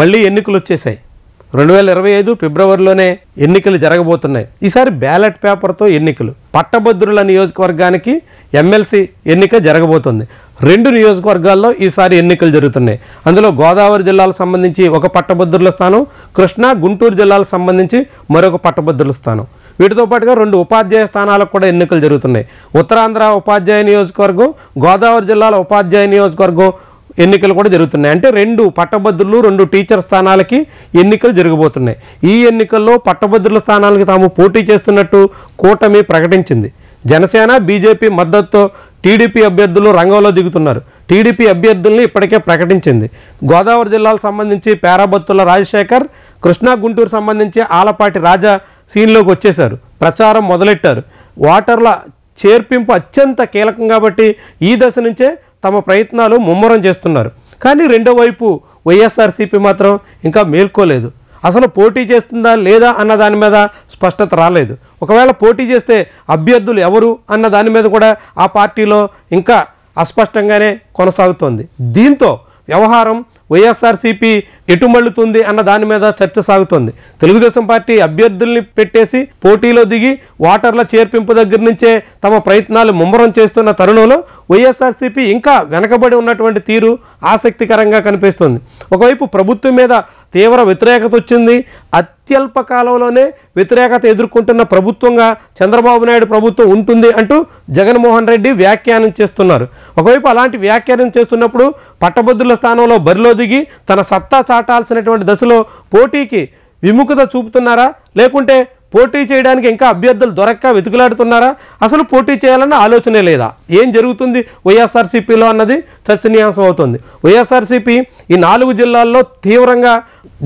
మళ్ళీ ఎన్నికలు వచ్చేసాయి రెండు వేల ఇరవై ఐదు ఫిబ్రవరిలోనే ఎన్నికలు జరగబోతున్నాయి ఈసారి బ్యాలెట్ పేపర్తో ఎన్నికలు పట్టభద్రుల నియోజకవర్గానికి ఎమ్మెల్సీ ఎన్నిక జరగబోతుంది రెండు నియోజకవర్గాల్లో ఈసారి ఎన్నికలు జరుగుతున్నాయి అందులో గోదావరి జిల్లాలకు సంబంధించి ఒక పట్టభద్రుల స్థానం కృష్ణా గుంటూరు జిల్లాలకు సంబంధించి మరొక పట్టభద్రుల స్థానం వీటితో పాటుగా రెండు ఉపాధ్యాయ స్థానాలకు కూడా ఎన్నికలు జరుగుతున్నాయి ఉత్తరాంధ్ర ఉపాధ్యాయ నియోజకవర్గం గోదావరి జిల్లాల ఉపాధ్యాయ నియోజకవర్గం ఎన్నికలు కూడా జరుగుతున్నాయి అంటే రెండు పట్టభద్రులు రెండు టీచర్ స్థానాలకి ఎన్నికలు జరగబోతున్నాయి ఈ ఎన్నికల్లో పట్టభద్రుల స్థానాలకి తాము పోటీ చేస్తున్నట్టు కూటమి ప్రకటించింది జనసేన బీజేపీ మద్దతుతో టీడీపీ అభ్యర్థులు రంగంలో దిగుతున్నారు టీడీపీ అభ్యర్థుల్ని ఇప్పటికే ప్రకటించింది గోదావరి జిల్లాకు సంబంధించి పేరాబత్తుల రాజశేఖర్ కృష్ణా గుంటూరు సంబంధించి ఆలపాటి రాజా సీన్లోకి వచ్చేశారు ప్రచారం మొదలెట్టారు ఓటర్ల చేర్పింపు అత్యంత కీలకం కాబట్టి ఈ దశ నుంచే తమ ప్రయత్నాలు ముమ్మరం చేస్తున్నారు కానీ రెండో వైపు వైఎస్ఆర్సీపీ మాత్రం ఇంకా మేల్కోలేదు అసలు పోటీ చేస్తుందా లేదా అన్న దాని మీద స్పష్టత రాలేదు ఒకవేళ పోటీ చేస్తే అభ్యర్థులు ఎవరు అన్న దాని మీద కూడా ఆ పార్టీలో ఇంకా అస్పష్టంగానే కొనసాగుతోంది దీంతో వ్యవహారం ఎటు మళ్ళుతుంది అన్న దాని మీద చర్చ సాగుతోంది తెలుగుదేశం పార్టీ అభ్యర్థుల్ని పెట్టేసి పోటీలో దిగి ఓటర్ల చేర్పింపు దగ్గర నుంచే తమ ప్రయత్నాలు ముమ్మరం చేస్తున్న తరుణంలో వైఎస్ఆర్సీపీ ఇంకా వెనకబడి ఉన్నటువంటి తీరు ఆసక్తికరంగా కనిపిస్తుంది ఒకవైపు ప్రభుత్వం మీద తీవ్ర వ్యతిరేకత వచ్చింది అత్యల్ప కాలంలోనే వ్యతిరేకత ఎదుర్కొంటున్న ప్రభుత్వంగా చంద్రబాబు నాయుడు ప్రభుత్వం ఉంటుంది అంటూ జగన్మోహన్ రెడ్డి వ్యాఖ్యానం చేస్తున్నారు ఒకవైపు అలాంటి వ్యాఖ్యానం చేస్తున్నప్పుడు పట్టభద్రుల స్థానంలో బరిలో దిగి తన సత్తా చాటాల్సినటువంటి దశలో పోటీకి విముఖత చూపుతున్నారా లేకుంటే పోటీ చేయడానికి ఇంకా అభ్యర్థులు దొరక్క వెతుకులాడుతున్నారా అసలు పోటీ చేయాలన్న ఆలోచనే లేదా ఏం జరుగుతుంది వైఎస్ఆర్సీపీలో అన్నది చర్చనీయాంశం అవుతుంది వైఎస్ఆర్సీపీ ఈ నాలుగు జిల్లాల్లో తీవ్రంగా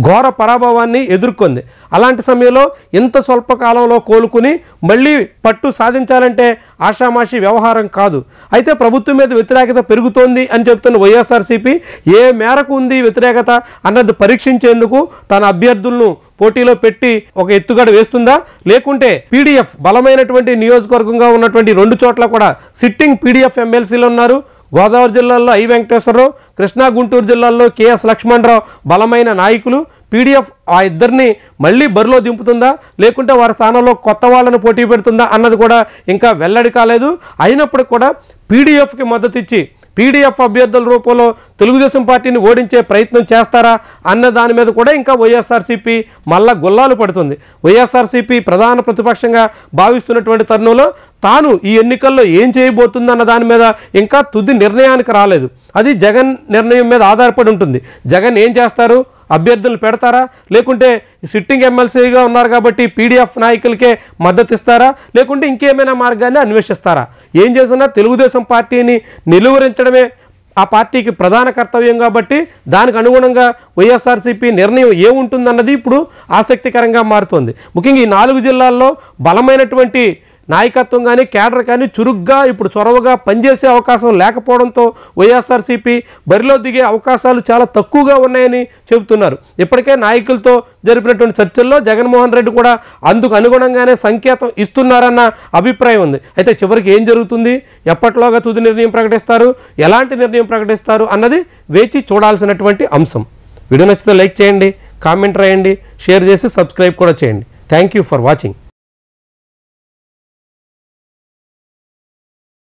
ఘోర పరాభవాన్ని ఎదుర్కొంది అలాంటి సమయంలో ఇంత స్వల్పకాలంలో కోలుకుని మళ్ళీ పట్టు సాధించాలంటే ఆషామాషి వ్యవహారం కాదు అయితే ప్రభుత్వం మీద వ్యతిరేకత పెరుగుతోంది అని చెప్తున్న వైఎస్ఆర్సీపీ ఏ మేరకు ఉంది వ్యతిరేకత అన్నది పరీక్షించేందుకు తన అభ్యర్థులను పోటీలో పెట్టి ఒక ఎత్తుగడ వేస్తుందా లేకుంటే పీడీఎఫ్ బలమైనటువంటి నియోజకవర్గంగా ఉన్నటువంటి రెండు చోట్ల కూడా సిట్టింగ్ పీడీఎఫ్ ఎమ్మెల్సీలు ఉన్నారు గోదావరి జిల్లాలో ఐ వెంకటేశ్వరరావు కృష్ణా గుంటూరు జిల్లాల్లో కెఎస్ లక్ష్మణరావు బలమైన నాయకులు పీడిఎఫ్ ఆ ఇద్దరిని మళ్ళీ బరిలో దింపుతుందా లేకుంటే వారి స్థానంలో కొత్త వాళ్ళను పోటీ పెడుతుందా అన్నది కూడా ఇంకా వెల్లడి కాలేదు అయినప్పటికి కూడా పీడిఎఫ్కి మద్దతు ఇచ్చి పీడీఎఫ్ అభ్యర్థుల రూపంలో తెలుగుదేశం పార్టీని ఓడించే ప్రయత్నం చేస్తారా అన్న దాని మీద కూడా ఇంకా వైఎస్ఆర్సీపీ మళ్ళా గుల్లాలు పడుతుంది వైఎస్ఆర్సీపీ ప్రధాన ప్రతిపక్షంగా భావిస్తున్నటువంటి తరుణంలో తాను ఈ ఎన్నికల్లో ఏం చేయబోతుందన్న దాని మీద ఇంకా తుది నిర్ణయానికి రాలేదు అది జగన్ నిర్ణయం మీద ఆధారపడి ఉంటుంది జగన్ ఏం చేస్తారు అభ్యర్థులు పెడతారా లేకుంటే సిట్టింగ్ ఎమ్మెల్సీగా ఉన్నారు కాబట్టి పీడీఎఫ్ నాయకులకే మద్దతు ఇస్తారా లేకుంటే ఇంకేమైనా మార్గాన్ని అన్వేషిస్తారా ఏం చేసినా తెలుగుదేశం పార్టీని నిలువరించడమే ఆ పార్టీకి ప్రధాన కర్తవ్యం కాబట్టి దానికి అనుగుణంగా వైఎస్ఆర్సీపీ నిర్ణయం ఏముంటుందన్నది ఇప్పుడు ఆసక్తికరంగా మారుతుంది ముఖ్యంగా ఈ నాలుగు జిల్లాల్లో బలమైనటువంటి నాయకత్వం కానీ కేడర్ కానీ చురుగ్గా ఇప్పుడు చొరవగా పనిచేసే అవకాశం లేకపోవడంతో వైఎస్ఆర్సీపీ బరిలో దిగే అవకాశాలు చాలా తక్కువగా ఉన్నాయని చెబుతున్నారు ఇప్పటికే నాయకులతో జరిపినటువంటి చర్చల్లో జగన్మోహన్ రెడ్డి కూడా అందుకు అనుగుణంగానే సంకేతం ఇస్తున్నారన్న అభిప్రాయం ఉంది అయితే చివరికి ఏం జరుగుతుంది ఎప్పట్లోగా తుది నిర్ణయం ప్రకటిస్తారు ఎలాంటి నిర్ణయం ప్రకటిస్తారు అన్నది వేచి చూడాల్సినటువంటి అంశం వీడియో నచ్చితే లైక్ చేయండి కామెంట్ రాయండి షేర్ చేసి సబ్స్క్రైబ్ కూడా చేయండి థ్యాంక్ యూ ఫర్ వాచింగ్